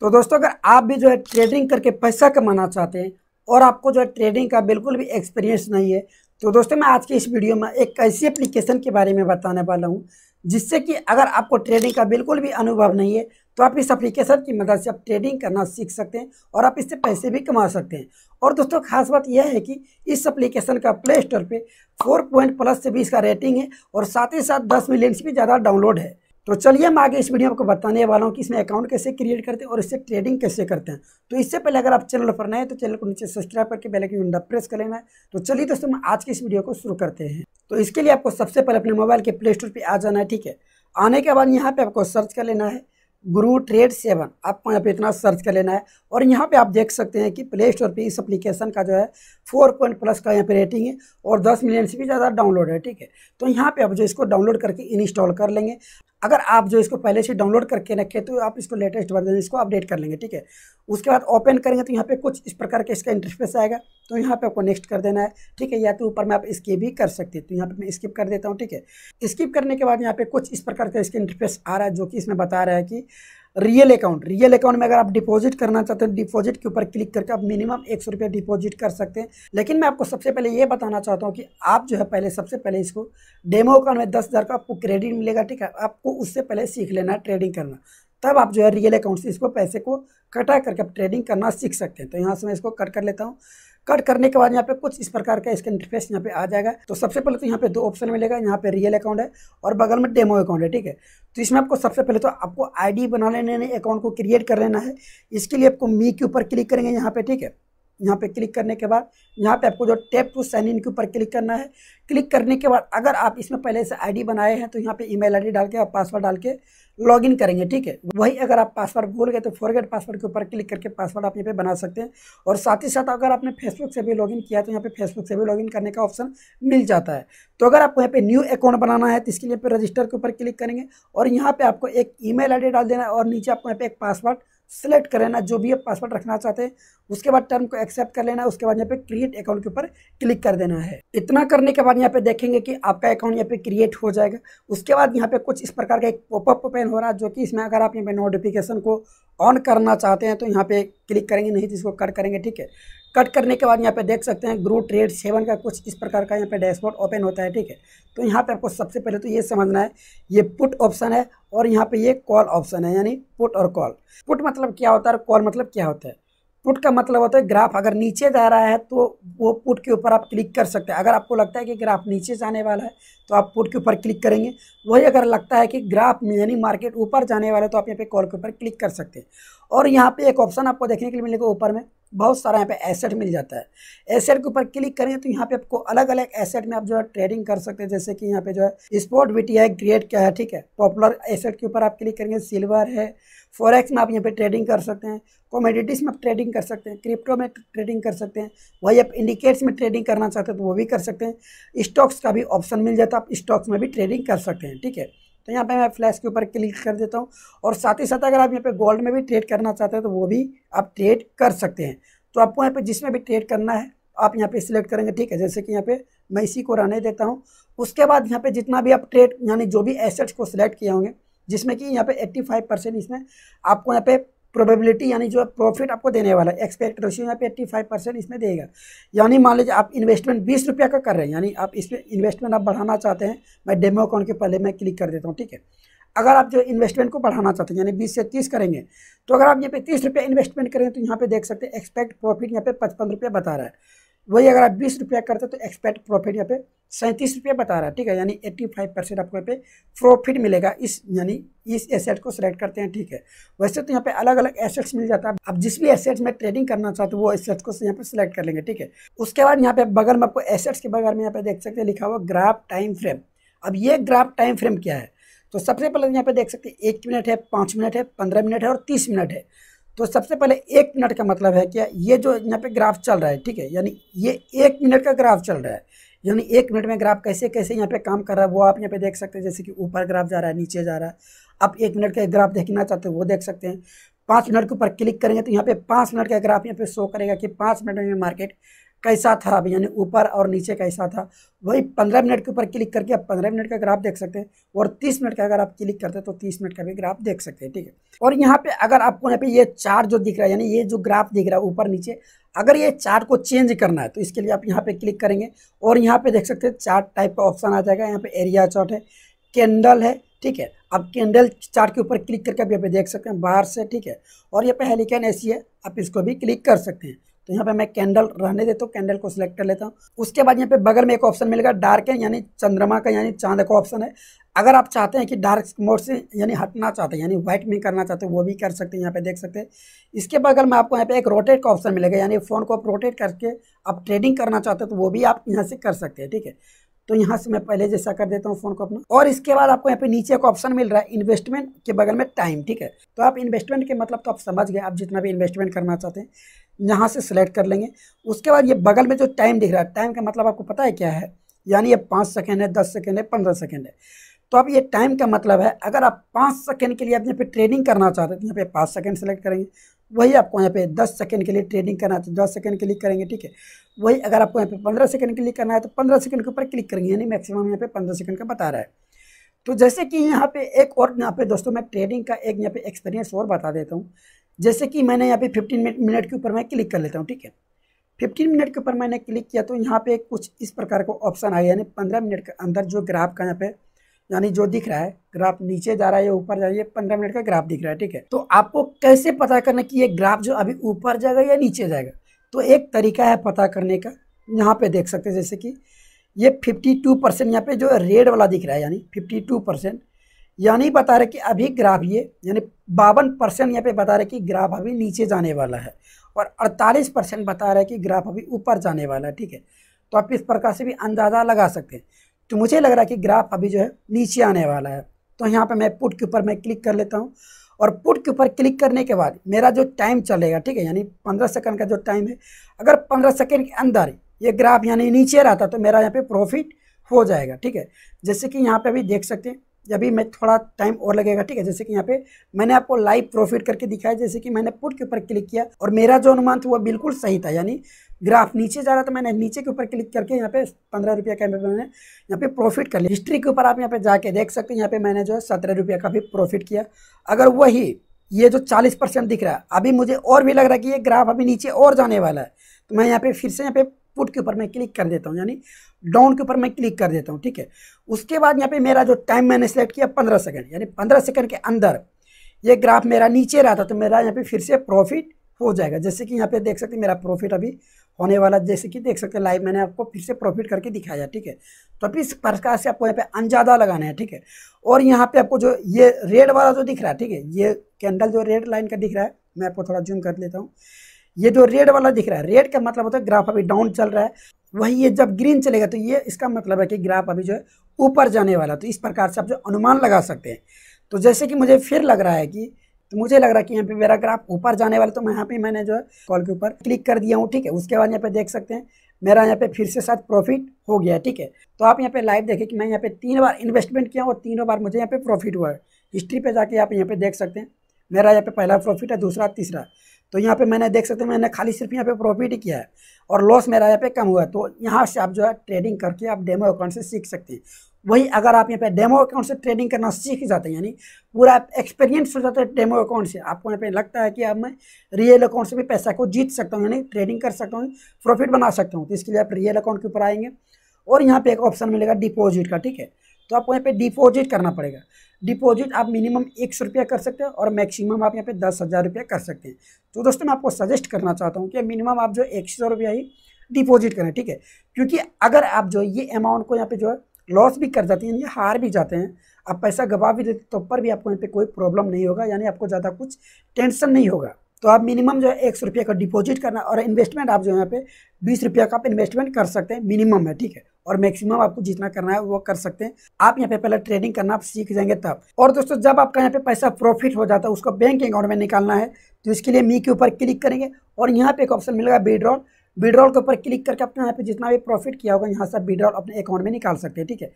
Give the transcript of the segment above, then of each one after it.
तो दोस्तों अगर आप भी जो है ट्रेडिंग करके पैसा कमाना चाहते हैं और आपको जो है ट्रेडिंग का बिल्कुल भी एक्सपीरियंस नहीं है तो दोस्तों मैं आज के इस वीडियो में एक ऐसी एप्लीकेशन के बारे में बताने वाला हूँ जिससे कि अगर आपको ट्रेडिंग का बिल्कुल भी अनुभव नहीं है तो आप इस एप्लीकेशन की मदद से आप ट्रेडिंग करना सीख सकते हैं और आप इससे पैसे भी कमा सकते हैं और दोस्तों खास बात यह है कि इस एप्लीकेशन का प्ले स्टोर पर फोर पॉइंट प्लस से भी इसका रेटिंग है और साथ ही साथ दस मिलियन से भी ज़्यादा डाउनलोड है तो चलिए मैं आगे इस वीडियो आपको बताने वाला हूँ कि इसमें अकाउंट कैसे क्रिएट करते हैं और इससे ट्रेडिंग कैसे करते हैं तो इससे पहले अगर आप चैनल पर नए हैं तो चैनल को नीचे सब्सक्राइब करके बेल आइकन घंटा प्रेस कर लेना है तो चलिए दोस्तों मैं आज के इस वीडियो को शुरू करते हैं तो इसके लिए आपको सबसे पहले अपने मोबाइल के प्ले स्टोर पर आ जाना है ठीक है आने के बाद यहाँ पर आपको सर्च कर लेना है गुरु ट्रेड सेवन आपको यहाँ पे इतना सर्च कर लेना है और यहाँ पे आप देख सकते हैं कि प्ले स्टोर पर इस एप्लीकेशन का जो है फोर पॉइंट प्लस का यहाँ पे रेटिंग है और दस मिलियन से भी ज़्यादा डाउनलोड है ठीक है तो यहाँ पे आप जो इसको डाउनलोड करके इंस्टॉल कर लेंगे अगर आप जो इसको पहले से डाउनलोड करके रखें तो आप इसको लेटेस्ट वर्जन इसको अपडेट कर लेंगे ठीक है उसके बाद ओपन करेंगे तो यहाँ पे कुछ इस प्रकार के इसका इंटरफेस आएगा तो यहाँ पे आपको नेक्स्ट कर देना है ठीक है या तो ऊपर में आप इसके भी कर सकते हैं तो यहाँ पे मैं स्किप कर देता हूँ ठीक है स्किप करने के बाद यहाँ पे कुछ इस प्रकार का इसका इंटरफेस आ रहा है जो कि इसमें बता रहा है कि रियल अकाउंट रियल अकाउंट में अगर आप डिपॉजिट करना चाहते हैं डिपॉजिट के ऊपर क्लिक करके आप मिनिमम एक सौ रुपया डिपॉजिट कर सकते हैं लेकिन मैं आपको सबसे पहले ये बताना चाहता हूँ कि आप जो है पहले सबसे पहले इसको डेमो अकाउंट में दस हज़ार का आपको क्रेडिट मिलेगा ठीक है आपको उससे पहले सीख लेना है ट्रेडिंग करना तब आप जो है रियल अकाउंट से इसको पैसे को कटा करके आप ट्रेडिंग करना सीख सकते हैं तो यहाँ से मैं इसको कट कर लेता हूँ कट करने के बाद यहाँ पे कुछ इस प्रकार का इसका इंटरफेस यहाँ पे आ जाएगा तो सबसे पहले तो यहाँ पे दो ऑप्शन मिलेगा यहाँ पे रियल अकाउंट है और बगल में डेमो अकाउंट है ठीक है तो इसमें आपको सबसे पहले तो आपको आईडी बना लेने अकाउंट को क्रिएट कर लेना है इसके लिए आपको मी के ऊपर क्लिक करेंगे यहाँ पे ठीक है यहाँ पे क्लिक करने के बाद यहाँ पे आपको जो टैप टू साइन इन के ऊपर क्लिक करना है क्लिक करने के बाद अगर आप इसमें पहले से आईडी बनाए हैं तो यहाँ पे ईमेल आईडी डाल के और पासवर्ड डाल के लॉगिन करेंगे ठीक है वही अगर आप पासवर्ड भूल गए तो फॉरगेट पासवर्ड के ऊपर क्लिक करके पासवर्ड आप यहाँ पे बना सकते हैं और साथ ही साथ अगर आपने फेसबुक से भी लॉगिन किया तो यहाँ पे फेसबुक से भी लॉगिन करने का ऑप्शन मिल जाता है तो अगर आपको यहाँ पे न्यू अकाउंट बनाना है तो इसके लिए पे रजिस्टर के ऊपर क्लिक करेंगे और यहाँ पर आपको एक ई मेल डाल देना है और नीचे आपको यहाँ पे एक पासवर्ड सेलेक्ट कर लेना जो भी आप पासवर्ड रखना चाहते हैं उसके बाद टर्म को एक्सेप्ट कर लेना उसके बाद यहाँ पे क्रिएट अकाउंट के ऊपर क्लिक कर देना है इतना करने के बाद यहाँ पे देखेंगे कि आपका अकाउंट यहाँ पे क्रिएट हो जाएगा उसके बाद यहाँ पे कुछ इस प्रकार का एक पॉपअप ओपन हो रहा है जो कि इसमें अगर आप यहाँ पे नोटिफिकेशन को ऑन करना चाहते हैं तो यहाँ पे क्लिक करेंगे नहीं तो इसको कट करेंगे ठीक है कट करने के बाद यहाँ पे देख सकते हैं ग्रो ट्रेड सेवन का कुछ इस प्रकार का यहाँ पे डैशबोर्ड ओपन होता है ठीक है तो यहाँ पे आपको सबसे पहले तो ये समझना है ये पुट ऑप्शन है और यहाँ पे ये कॉल ऑप्शन है यानी पुट और कॉल पुट मतलब क्या होता है और कॉल मतलब क्या होता है पुट का मतलब होता है ग्राफ अगर नीचे जा रहा है तो वो पुट के ऊपर आप क्लिक कर सकते हैं अगर आपको लगता है कि ग्राफ नीचे जाने वाला है तो आप पुट के ऊपर क्लिक करेंगे वही अगर लगता है कि ग्राफ यानी मार्केट ऊपर जाने वाला है तो आप यहाँ पे कॉल के ऊपर क्लिक कर सकते हैं और यहाँ पे एक ऑप्शन आपको देखने के लिए मिलेगा ऊपर में बहुत सारा यहाँ पे एसेट मिल जाता है एसेट के ऊपर क्लिक करें तो यहाँ पे आपको अलग अलग एसेट में आप जो है ट्रेडिंग कर सकते हैं जैसे कि यहाँ पे जो है स्पोर्ट बी क्रिएट क्या है ठीक है पॉपुलर एसेट के ऊपर आप क्लिक करेंगे सिल्वर है फॉरेक्स में आप यहाँ पे ट्रेडिंग कर सकते हैं कॉमोडिटीज़ में आप ट्रेडिंग कर सकते हैं क्रिप्टो में ट्रेडिंग कर सकते हैं वही आप इंडिकेट्स में ट्रेडिंग करना चाहते हैं तो वो भी कर सकते हैं स्टॉक्स का भी ऑप्शन मिल जाता है आप स्टॉक्स में भी ट्रेडिंग कर सकते हैं ठीक है तो यहाँ पे मैं फ्लैश के ऊपर क्लिक कर देता हूँ और साथ ही साथ अगर आप यहाँ पे गोल्ड में भी ट्रेड करना चाहते हैं तो वो भी आप ट्रेड कर सकते हैं तो आपको यहाँ पे जिसमें भी ट्रेड करना है आप यहाँ पे सिलेक्ट करेंगे ठीक है जैसे कि यहाँ पे मैं इसी को रहने देता हूँ उसके बाद यहाँ पे जितना भी आप ट्रेड यानी जो भी एसेट्स को सिलेक्ट किए होंगे जिसमें कि यहाँ पे फाइव परसेंट इसमें आपको यहाँ पे प्रोबेबिलिटी यानी जो है प्रॉफिट आपको देने वाला है एक्सपेक्ट रेशियो यहाँ पे एट्टी फाइव परसेंट इसमें देगा यानी मान लीजिए आप इन्वेस्टमेंट बीस रुपया का कर रहे हैं यानी आप इसमें इन्वेस्टमेंट आप बढ़ाना चाहते हैं मैं डेमो अकाउंट के पहले मैं क्लिक कर देता हूँ ठीक है अगर आप जो इन्वेस्टमेंट को बढ़ाना चाहते हैं यानी बीस से तीस करेंगे तो अगर आप यहाँ पे तीस रुपया इन्वेस्टमेंट करें तो यहाँ पे देख सकते हैं एक्सपेक्ट प्रॉफिट यहाँ पे पचपन रुपया बता रहा है वही अगर आप बीस रुपया करते तो एक्सपेक्ट प्रॉफिट यहाँ पे सैंतीस रुपये बता रहा है ठीक है यानी एट्टी फाइव परसेंट आपको यहाँ पे प्रॉफिट मिलेगा इस यानी इस एसेट को सिलेक्ट करते हैं ठीक है वैसे तो यहाँ पे अलग अलग एसेट्स मिल जाता है अब जिस भी एसेट्स में ट्रेडिंग करना चाहते हो वो एसेट्स को यहाँ पे सिलेक्ट कर लेंगे ठीक है उसके बाद यहाँ पे बगल में आपको एसेट्स के बगल में यहाँ पे देख सकते हैं लिखा हुआ ग्राफ टाइम फ्रेम अब ये ग्राफ टाइम फ्रेम क्या है तो सबसे पहले यहाँ पे देख सकते हैं एक मिनट है पाँच मिनट है पंद्रह मिनट है और तीस मिनट है तो सबसे पहले एक मिनट का मतलब है कि ये जो यहाँ पे ग्राफ चल रहा है ठीक है यानी ये एक मिनट का ग्राफ चल रहा है यानी एक मिनट में ग्राफ कैसे कैसे यहाँ पे काम कर रहा है वो आप यहाँ पे देख सकते हैं जैसे कि ऊपर ग्राफ जा रहा है नीचे जा रहा है आप एक मिनट का ग्राफ देखना चाहते हो वो देख सकते हैं पाँच मिनट के ऊपर क्लिक करेंगे तो यहाँ पे पाँच मिनट का ग्राफ यहाँ पे शो करेगा कि पाँच मिनट में मार्केट कैसा था अब यानी ऊपर और नीचे कैसा था वही पंद्रह मिनट के ऊपर क्लिक करके आप पंद्रह मिनट का ग्राफ देख सकते हैं और तीस मिनट का अगर आप क्लिक करते हैं तो तीस मिनट का भी ग्राफ देख सकते हैं ठीक है और यहाँ पे अगर आपको यहाँ पे ये चार जो दिख रहा है यानी ये जो ग्राफ दिख रहा है ऊपर नीचे अगर ये चार्ट को चेंज करना है तो इसके लिए आप यहाँ पे क्लिक करेंगे और यहाँ पे देख सकते हैं चार्ट टाइप का ऑप्शन आ जाएगा यहाँ पर एरिया चार्ट है कैंडल है ठीक है आप कैंडल चार्ट के ऊपर क्लिक करके आप यहाँ पे देख सकते हैं बाहर से ठीक है और यहाँ पे हेलीकैन ऐसी है आप इसको भी क्लिक कर सकते हैं तो यहाँ पे मैं कैंडल रहने देता हूँ कैंडल को सिलेक्ट कर लेता हूँ उसके बाद यहाँ पे बगल में एक ऑप्शन मिलेगा डार्क है यानी चंद्रमा का यानी चांद का ऑप्शन है अगर आप चाहते हैं कि डार्क मोड से यानी हटना चाहते हैं यानी व्हाइट में करना चाहते हैं वो भी कर सकते हैं यहाँ पे देख सकते हैं इसके बगल में आपको यहाँ पे एक रोटेट का ऑप्शन मिलेगा यानी फ़ोन को आप रोटेट करके आप ट्रेडिंग करना चाहते हैं तो वो भी आप यहाँ से कर सकते हैं ठीक है तो यहाँ से मैं पहले जैसा कर देता हूँ फ़ोन को अपना और इसके बाद आपको यहाँ पे नीचे एक ऑप्शन मिल रहा है इन्वेस्टमेंट के बगल में टाइम ठीक है तो आप इन्वेस्टमेंट के मतलब तो आप समझ गए आप जितना भी इन्वेस्टमेंट करना चाहते हैं यहाँ से सिलेक्ट कर लेंगे उसके बाद ये बगल में जो टाइम दिख रहा है टाइम का मतलब आपको पता है क्या है यानी ये पाँच सेकेंड है दस सेकेंड है पंद्रह सेकेंड है तो अब ये टाइम का मतलब है अगर आप पाँच सेकेंड के लिए आप यहाँ पे ट्रेडिंग करना चाहते हैं तो यहाँ पे पाँच सेकेंड सेलेक्ट करेंगे वही आपको यहाँ पे दस सेकेंड के लिए ट्रेडिंग करना है दस सेकेंड के लिए करेंगे ठीक है वही अगर आपको यहाँ पे पंद्रह सेकेंड के लिए करना है तो पंद्रह सेकेंड के ऊपर क्लिक करेंगे यानी मैक्सिमम यहाँ पे पंद्रह सेकेंड का बता रहा है तो जैसे कि यहाँ पे एक और यहाँ पे दोस्तों मैं ट्रेडिंग का एक यहाँ पे एक्सपीरियंस और बता देता हूँ जैसे कि मैंने यहाँ पे 15 मिनट के ऊपर मैं क्लिक कर लेता हूँ ठीक है 15 मिनट के ऊपर मैंने क्लिक किया तो यहाँ पे कुछ इस प्रकार का ऑप्शन आया यानी 15 मिनट के अंदर जो ग्राफ का यहाँ पे यानी जो दिख रहा है ग्राफ नीचे जा रहा है या ऊपर जा रहा है पंद्रह मिनट का ग्राफ दिख रहा है ठीक है तो आपको कैसे पता करना कि ये ग्राफ जो अभी ऊपर जाएगा या नीचे जाएगा तो एक तरीका है पता करने का यहाँ पे देख सकते हैं जैसे कि ये 52 परसेंट यहाँ पे जो रेड वाला दिख रहा है यानी 52 परसेंट यानी बता रहे कि अभी ग्राफ ये यानी बावन परसेंट यहाँ पे बता रहे कि ग्राफ अभी नीचे जाने वाला है और 48 परसेंट बता रहे कि ग्राफ अभी ऊपर जाने वाला है ठीक है तो आप इस प्रकार से भी अंदाज़ा लगा सकते हैं तो मुझे लग रहा है कि ग्राफ अभी जो है नीचे आने वाला है तो यहाँ पर मैं पुट के ऊपर मैं क्लिक कर लेता हूँ और पुट के ऊपर क्लिक करने के बाद मेरा जो टाइम चलेगा ठीक है यानी पंद्रह सेकेंड का जो टाइम है अगर पंद्रह सेकेंड के अंदर ये ग्राफ यानी नीचे रहता तो मेरा यहाँ पर प्रॉफिट हो जाएगा ठीक है जैसे कि यहाँ पे अभी देख सकते हैं भी मैं थोड़ा टाइम और लगेगा ठीक है जैसे कि यहाँ पे मैंने आपको लाइव प्रॉफिट करके दिखाया जैसे कि मैंने पुट के ऊपर क्लिक किया और मेरा जो अनुमान था वो बिल्कुल सही था यानी ग्राफ नीचे जा रहा था मैंने नीचे के ऊपर क्लिक करके यहाँ पे पंद्रह रुपया का मैंने यहाँ पे प्रॉफिट कर लिया हिस्ट्री के ऊपर आप यहाँ पे जाके देख सकते हैं यहाँ पे मैंने जो है सत्रह रुपया का भी प्रॉफिट किया अगर वही ये जो चालीस परसेंट दिख रहा है अभी मुझे और भी लग रहा है कि ये ग्राफ अभी नीचे और जाने वाला है तो मैं यहाँ पे फिर से यहाँ पे पुट के ऊपर मैं क्लिक कर देता हूँ यानी डाउन के ऊपर मैं क्लिक कर देता हूँ ठीक है उसके बाद यहाँ पे मेरा जो टाइम मैंने सेलेक्ट किया पंद्रह सेकंड यानी पंद्रह सेकंड के अंदर ये ग्राफ मेरा नीचे रहा था तो मेरा यहाँ पे फिर से प्रॉफिट हो जाएगा जैसे कि यहाँ पे देख सकते मेरा प्रॉफिट अभी होने वाला जैसे कि देख सकते हैं लाइव मैंने आपको फिर से प्रॉफिट करके दिखाया ठीक है तो अभी इस प्रकार से आपको यहाँ पे अंजादा लगाना है ठीक है और यहाँ पे आपको जो ये रेड वाला जो दिख रहा है ठीक है ये कैंडल जो रेड लाइन का दिख रहा है मैं आपको थोड़ा जूम कर लेता हूँ ये जो रेड वाला दिख रहा है रेड का मतलब होता है ग्राफ अभी डाउन चल रहा है वही ये जब ग्रीन चलेगा तो ये इसका मतलब है कि ग्राफ अभी जो है ऊपर जाने वाला तो इस प्रकार से आप जो अनुमान लगा सकते हैं तो जैसे कि मुझे फिर लग रहा है कि तो मुझे लग रहा है कि यहाँ पे मेरा ग्राफ ऊपर जाने वाला तो मैं यहाँ पे मैंने जो है कॉल के ऊपर क्लिक कर दिया हूँ ठीक है उसके बाद यहाँ पे देख सकते हैं मेरा यहाँ पे फिर से साथ प्रॉफिट हो गया ठीक है तो आप यहाँ पे लाइव देखें कि मैं यहाँ पे तीन बार इन्वेस्टमेंट किया और तीनों बार मुझे यहाँ पे प्रॉफिट हुआ है हिस्ट्री पे जाके आप यहाँ पे देख सकते हैं मेरा यहाँ पे पहला प्रॉफिट है दूसरा तीसरा तो यहाँ पे मैंने देख सकते हैं मैंने खाली सिर्फ यहाँ पे प्रॉफिट ही किया है और लॉस मेरा यहाँ पे कम हुआ है तो यहाँ से आप जो है ट्रेडिंग करके आप डेमो अकाउंट से सीख सकते हैं वही अगर आप यहाँ पे डेमो अकाउंट से ट्रेडिंग करना सीख जाते हैं यानी पूरा एक्सपीरियंस हो जाता है डेमो अकाउंट से आपको यहाँ पे लगता है कि अब मैं रियल अकाउंट से भी पैसा को जीत सकता हूँ यानी ट्रेडिंग कर सकता हूँ प्रॉफिट बना सकता हूँ तो इसके लिए आप रियल अकाउंट के ऊपर आएंगे और यहाँ पे एक ऑप्शन मिलेगा डिपॉजिट का ठीक है तो आपको यहाँ पे डिपॉजिट करना पड़ेगा डिपॉजिट आप मिनिमम एक सौ रुपया कर सकते हैं और मैक्सिमम आप यहाँ पे दस हज़ार रुपया कर सकते हैं तो दोस्तों मैं आपको सजेस्ट करना चाहता हूँ कि मिनिमम आप जो एक सौ रुपया ही डिपॉजिट करें ठीक है क्योंकि अगर आप जो ये अमाउंट को यहाँ पे जो है लॉस भी कर जाते हैं या हार भी जाते हैं आप पैसा गवा भी देते तो पर भी आपको यहाँ पे कोई प्रॉब्लम नहीं होगा यानी आपको ज़्यादा कुछ टेंशन नहीं होगा तो आप मिनिमम जो है एक सौ रुपये का डिपॉजिट करना और इन्वेस्टमेंट आप जो यहाँ पे बीस रुपये का आप इन्वेस्टमेंट कर सकते हैं मिनिमम है ठीक है और मैक्सिमम आपको जितना करना है वो कर सकते हैं आप यहाँ पे पहले ट्रेडिंग करना आप सीख जाएंगे तब और दोस्तों जब आपका यहाँ पे पैसा प्रॉफिट हो जाता है उसको बैंक अकाउंट में निकालना है तो इसके लिए मी के ऊपर क्लिक करेंगे और यहाँ पे एक ऑप्शन मिलेगा विड्रॉल विड्रॉल के ऊपर क्लिक करके अपने यहाँ पे जितना भी प्रॉफिट किया होगा यहाँ से विड्रॉल अपने अकाउंट में निकाल सकते हैं ठीक है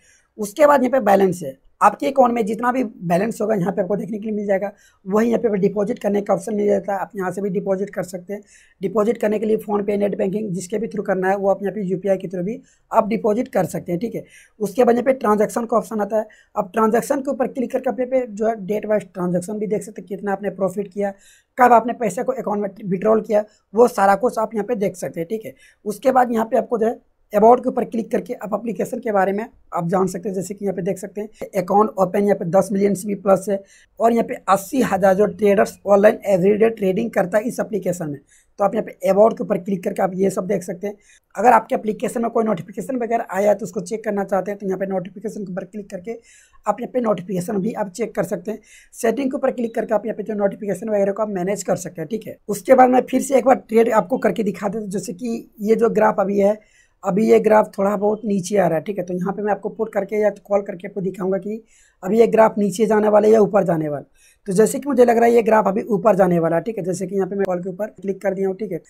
उसके बाद यहाँ पे बैलेंस है आपके अकाउंट में जितना भी बैलेंस होगा यहाँ पे आपको देखने के लिए मिल जाएगा वही यहाँ पे, डिपॉजिट करने का ऑप्शन मिल जाता है आप यहाँ से भी डिपॉजिट कर सकते हैं डिपॉजिट करने के लिए फ़ोनपे नेट बैंकिंग जिसके भी थ्रू करना है वो आप यहाँ पे यूपीआई के थ्रू भी आप डिपॉजिट कर सकते हैं ठीक है उसके बाद यहाँ पे ट्रांजेक्शन का ऑप्शन आता है आप ट्रांजेक्शन के ऊपर क्लिक करके अपने पे जो है डेट वाइज ट्रांजेक्शन भी देख सकते हैं कितना आपने प्रॉफिट किया कब आपने पैसे को अकाउंट में विड्रॉल किया वो सारा कुछ आप यहाँ पे देख सकते हैं ठीक है उसके बाद यहाँ पे आपको जो है अबाउट के ऊपर क्लिक करके आप अप्लीकेशन के बारे में आप जान सकते हैं जैसे कि यहाँ पे देख सकते हैं अकाउंट ओपन यहाँ पे 10 मिलियन से भी प्लस है और यहाँ पे अस्सी हज़ार जो ट्रेडर्स ऑनलाइन एवरीडे ट्रेडिंग करता है इस अप्लीकेशन में तो आप यहाँ पे अबाउट के ऊपर क्लिक करके आप ये सब देख सकते हैं अगर आपके अपलीकेशन में कोई नोटिफिकेशन वगैरह आया है तो उसको चेक करना चाहते हैं तो यहाँ पे नोटिफिकेशन के ऊपर क्लिक करके आप यहाँ पे नोटिफिकेशन भी आप चेक कर सकते हैं सेटिंग के ऊपर क्लिक करके आप यहाँ पे जो नोटिफिकेशन वगैरह को आप मैनेज कर सकते हैं ठीक है उसके बाद मैं फिर से एक बार ट्रेड आपको करके दिखा देता हूँ जैसे कि ये जो ग्राफ अभी है अभी ये ग्राफ थोड़ा बहुत नीचे आ रहा है ठीक है तो यहाँ पे मैं आपको पुट करके या कॉल तो करके आपको दिखाऊंगा कि अभी ये ग्राफ नीचे जाने वाला है या ऊपर जाने वाला तो जैसे कि मुझे लग रहा है ये ग्राफ अभी ऊपर जाने वाला है ठीक है जैसे कि यहाँ पे मैं कॉल के ऊपर क्लिक कर दिया हूँ ठीक है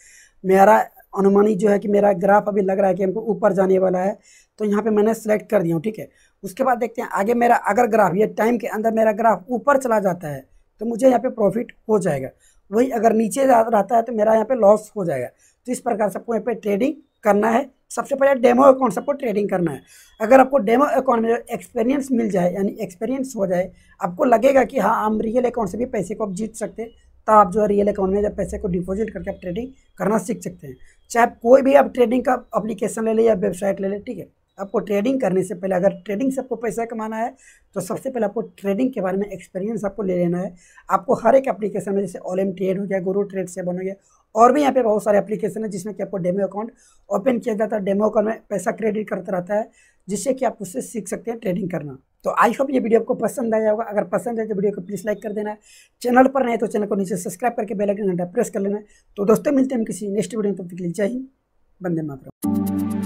मेरा अनुमानित जो है कि मेरा ग्राफ अभी लग रहा है कि हमको ऊपर जाने वाला है तो यहाँ पर मैंने सेलेक्ट कर दिया हूँ ठीक है उसके बाद देखते हैं आगे मेरा अगर ग्राफ ये टाइम के अंदर मेरा ग्राफ ऊपर चला जाता है तो मुझे यहाँ पर प्रॉफिट हो जाएगा वही अगर नीचे रहता है तो मेरा यहाँ पर लॉस हो जाएगा तो इस प्रकार से आपको यहाँ पर ट्रेडिंग करना है सबसे पहले डेमो अकाउंट सबको ट्रेडिंग करना है अगर आपको डेमो अकाउंट में एक्सपीरियंस मिल जाए यानी एक्सपीरियंस हो जाए आपको लगेगा कि हाँ हम रियल अकाउंट से भी पैसे को आप जीत सकते हैं तब आप जो है रियल अकाउंट में जब पैसे को डिपॉजिट करके आप ट्रेडिंग करना सीख सकते हैं चाहे आप कोई भी आप ट्रेडिंग का अप्लीकेशन ले लें या वेबसाइट ले लें ठीक है आपको ट्रेडिंग करने से पहले अगर ट्रेडिंग से आपको पैसा कमाना है तो सबसे पहले आपको ट्रेडिंग के बारे में एक्सपीरियंस आपको ले लेना है आपको हर एक एप्लीकेशन में जैसे ओलम ट्रेड हो गया गुरु ट्रेड से बनोगे गया और भी यहाँ पे बहुत सारे एप्लीकेशन है जिसमें कि आपको डेमो अकाउंट ओपन किया जाता है डेमो अकाउंट में पैसा क्रेडिट करता रहता है जिससे कि आप उससे सीख सकते हैं ट्रेडिंग करना तो आई होप ये वीडियो आपको पसंद आया होगा अगर पसंद है तो वीडियो को प्लीज़ लाइक कर देना चैनल पर नहीं तो चैनल को नीचे सब्सक्राइब करके बेलाइकन घंटा प्रेस कर लेना तो दोस्तों मिलते हैं हम किसी नेक्स्ट वीडियो में तब तक के लिए चाहिए बंदे मातरम